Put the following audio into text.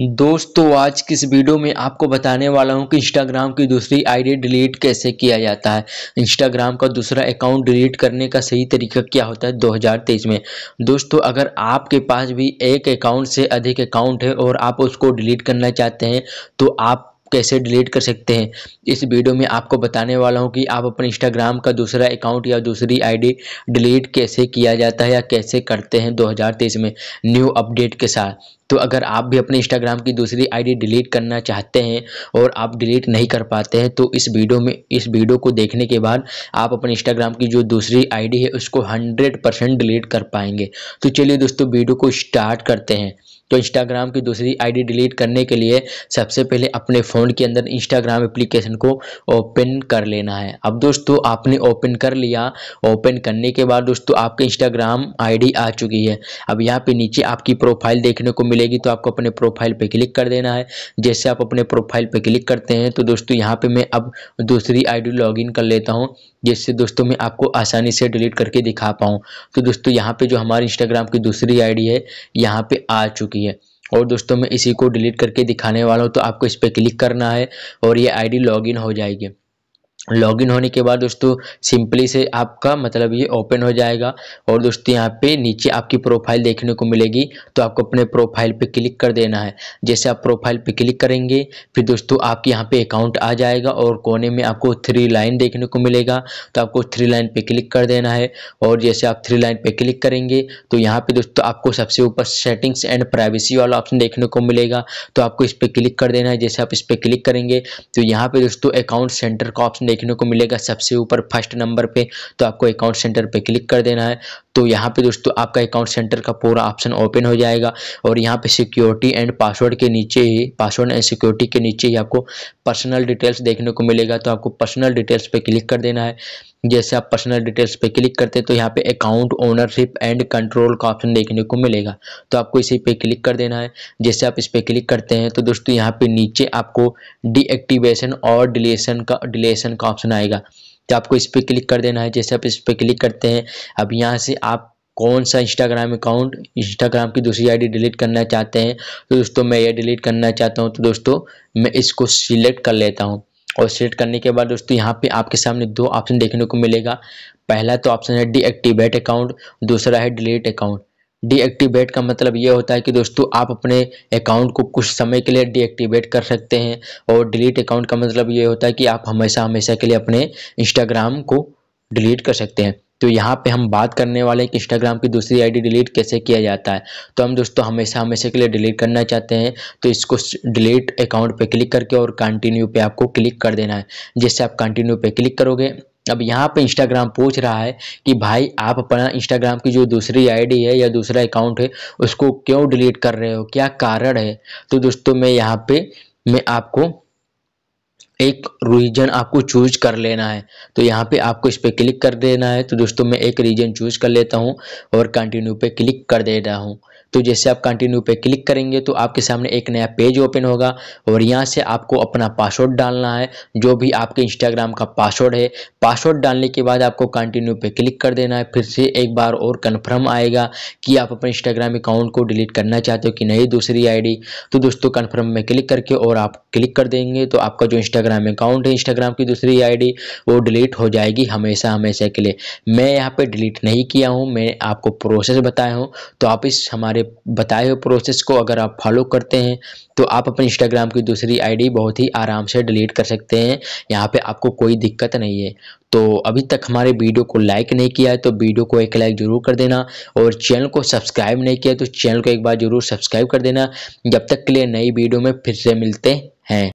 दोस्तों आज किस वीडियो में आपको बताने वाला हूं कि इंस्टाग्राम की दूसरी आईडी डिलीट कैसे किया जाता है इंस्टाग्राम का दूसरा अकाउंट डिलीट करने का सही तरीका क्या होता है 2023 में दोस्तों अगर आपके पास भी एक अकाउंट से अधिक अकाउंट है और आप उसको डिलीट करना चाहते हैं तो आप कैसे डिलीट कर सकते हैं इस वीडियो में आपको बताने वाला हूं कि आप अपने इंस्टाग्राम का दूसरा अकाउंट या दूसरी आईडी डिलीट कैसे किया जाता है या कैसे करते हैं 2023 में न्यू अपडेट के साथ तो अगर आप भी अपने इंस्टाग्राम की दूसरी आईडी डिलीट करना चाहते हैं और आप डिलीट नहीं कर पाते हैं तो इस वीडियो में इस वीडियो को देखने के बाद आप अपने इंस्टाग्राम की जो दूसरी आई है उसको हंड्रेड परसेंट डिलीट कर पाएंगे तो चलिए दोस्तों वीडियो को स्टार्ट करते हैं तो इंस्टाग्राम की दूसरी आईडी डिलीट करने के लिए सबसे पहले अपने फ़ोन के अंदर इंस्टाग्राम एप्लीकेशन को ओपन कर लेना है अब दोस्तों आपने ओपन कर लिया ओपन करने के बाद दोस्तों आपके इंस्टाग्राम आईडी आ चुकी है अब यहाँ पे नीचे आपकी प्रोफाइल देखने को मिलेगी तो आपको अपने प्रोफाइल पे क्लिक कर देना है जैसे आप अपने प्रोफाइल पर क्लिक करते हैं तो दोस्तों यहाँ पर मैं अब दूसरी आई डी कर लेता हूँ जिससे दोस्तों मैं आपको आसानी से डिलीट करके दिखा पाऊँ तो दोस्तों यहाँ पर जो हमारे इंस्टाग्राम की दूसरी आई है यहाँ पर आ चुकी चुकी है और दोस्तों मैं इसी को डिलीट करके दिखाने वाला हूँ तो आपको इस पर क्लिक करना है और ये आईडी लॉगिन हो जाएगी लॉगिन होने के बाद दोस्तों सिंपली से आपका मतलब ये ओपन हो जाएगा और दोस्तों यहाँ पे नीचे आपकी प्रोफाइल देखने को मिलेगी तो आपको अपने प्रोफाइल पे क्लिक कर देना है जैसे आप प्रोफाइल पे क्लिक करेंगे फिर दोस्तों आपके यहाँ पे अकाउंट आ जाएगा और कोने में आपको थ्री लाइन देखने को मिलेगा तो आपको थ्री लाइन पर क्लिक कर देना है और जैसे आप थ्री लाइन पर क्लिक करेंगे तो यहाँ पर दोस्तों आपको सबसे ऊपर सेटिंग्स एंड प्राइवेसी वाला ऑप्शन देखने को मिलेगा तो आपको इस पर क्लिक कर देना है जैसे आप इस पर क्लिक करेंगे तो यहाँ पर दोस्तों अकाउंट सेंटर का ऑप्शन देखने को मिलेगा सबसे ऊपर फर्स्ट नंबर पे तो आपको अकाउंट सेंटर पे क्लिक कर देना है तो यहाँ पे दोस्तों आपका अकाउंट सेंटर का पूरा ऑप्शन ओपन हो जाएगा और यहाँ पे सिक्योरिटी एंड पासवर्ड के नीचे ही पासवर्ड एंड सिक्योरिटी के नीचे ही आपको पर्सनल डिटेल्स देखने को मिलेगा तो आपको पर्सनल डिटेल्स पर क्लिक कर देना है जैसे आप पर्सनल डिटेल्स पे क्लिक करते हैं तो यहाँ पे अकाउंट ओनरशिप एंड कंट्रोल का ऑप्शन देखने को मिलेगा तो आपको इसी पे क्लिक कर देना है जैसे आप इस पर क्लिक करते हैं तो दोस्तों यहाँ पे नीचे आपको डीएक्टिवेशन और डिलेशन का डिलेशन का ऑप्शन आएगा तो आपको इस पर क्लिक कर देना है जैसे आप इस पर क्लिक करते हैं अब यहाँ से आप कौन सा इंस्टाग्राम अकाउंट इंस्टाग्राम की दूसरी आईडी डिलीट करना चाहते हैं तो दोस्तों मैं ये डिलीट करना चाहता हूँ तो दोस्तों मैं इसको सिलेक्ट कर लेता हूँ और सिलेक्ट करने के बाद दोस्तों यहाँ पे आपके सामने दो ऑप्शन देखने को मिलेगा पहला तो ऑप्शन है डीएक्टिवेट अकाउंट दूसरा है डिलीट अकाउंट डीएक्टिवेट का मतलब ये होता है कि दोस्तों आप अपने अकाउंट को कुछ समय के लिए डीएक्टिवेट कर सकते हैं और डिलीट अकाउंट का मतलब ये होता है कि आप हमेशा हमेशा के लिए अपने इंस्टाग्राम को डिलीट कर सकते हैं तो यहाँ पे हम बात करने वाले हैं कि इंस्टाग्राम की दूसरी आईडी डिलीट कैसे किया जाता है तो हम दोस्तों हमेशा हमेशा के लिए डिलीट करना चाहते हैं तो इसको डिलीट अकाउंट पे क्लिक करके और कंटिन्यू पे आपको क्लिक कर देना है जिससे आप कंटिन्यू पे क्लिक करोगे अब यहाँ पे इंस्टाग्राम पूछ रहा है कि भाई आप अपना इंस्टाग्राम की जो दूसरी आईडी है या दूसरा अकाउंट है उसको क्यों डिलीट कर रहे हो क्या कारण है तो दोस्तों मैं यहाँ पे मैं आपको एक रीजन आपको चूज कर लेना है तो यहाँ पे आपको इस पर क्लिक कर देना है तो दोस्तों मैं एक रीजन चूज कर लेता हूँ और कंटिन्यू पे क्लिक कर दे रहा हूँ तो जैसे आप कंटिन्यू पे क्लिक करेंगे तो आपके सामने एक नया पेज ओपन होगा और यहाँ से आपको अपना पासवर्ड डालना है जो भी आपके इंस्टाग्राम का पासवर्ड है पासवर्ड डालने के बाद आपको कंटिन्यू पे क्लिक कर देना है फिर से एक बार और कन्फर्म आएगा कि आप अपने इंस्टाग्राम अकाउंट को डिलीट करना चाहते हो कि नहीं दूसरी आई तो दोस्तों कन्फर्म में क्लिक करके और आप क्लिक कर देंगे तो आपका जो इंस्टाग्राम अकाउंट है इंस्टाग्राम की दूसरी आई वो डिलीट हो जाएगी हमेशा हमेशा के लिए मैं यहाँ पर डिलीट नहीं किया हूँ मैं आपको प्रोसेस बताया हूँ तो आप इस हमारे बताए हुए प्रोसेस को अगर आप फॉलो करते हैं तो आप अपने इंस्टाग्राम की दूसरी आईडी बहुत ही आराम से डिलीट कर सकते हैं यहाँ पे आपको कोई दिक्कत नहीं है तो अभी तक हमारे वीडियो को लाइक नहीं किया है तो वीडियो को एक लाइक ज़रूर कर देना और चैनल को सब्सक्राइब नहीं किया तो चैनल को एक बार ज़रूर सब्सक्राइब कर देना जब तक के लिए नई वीडियो में फिर से मिलते हैं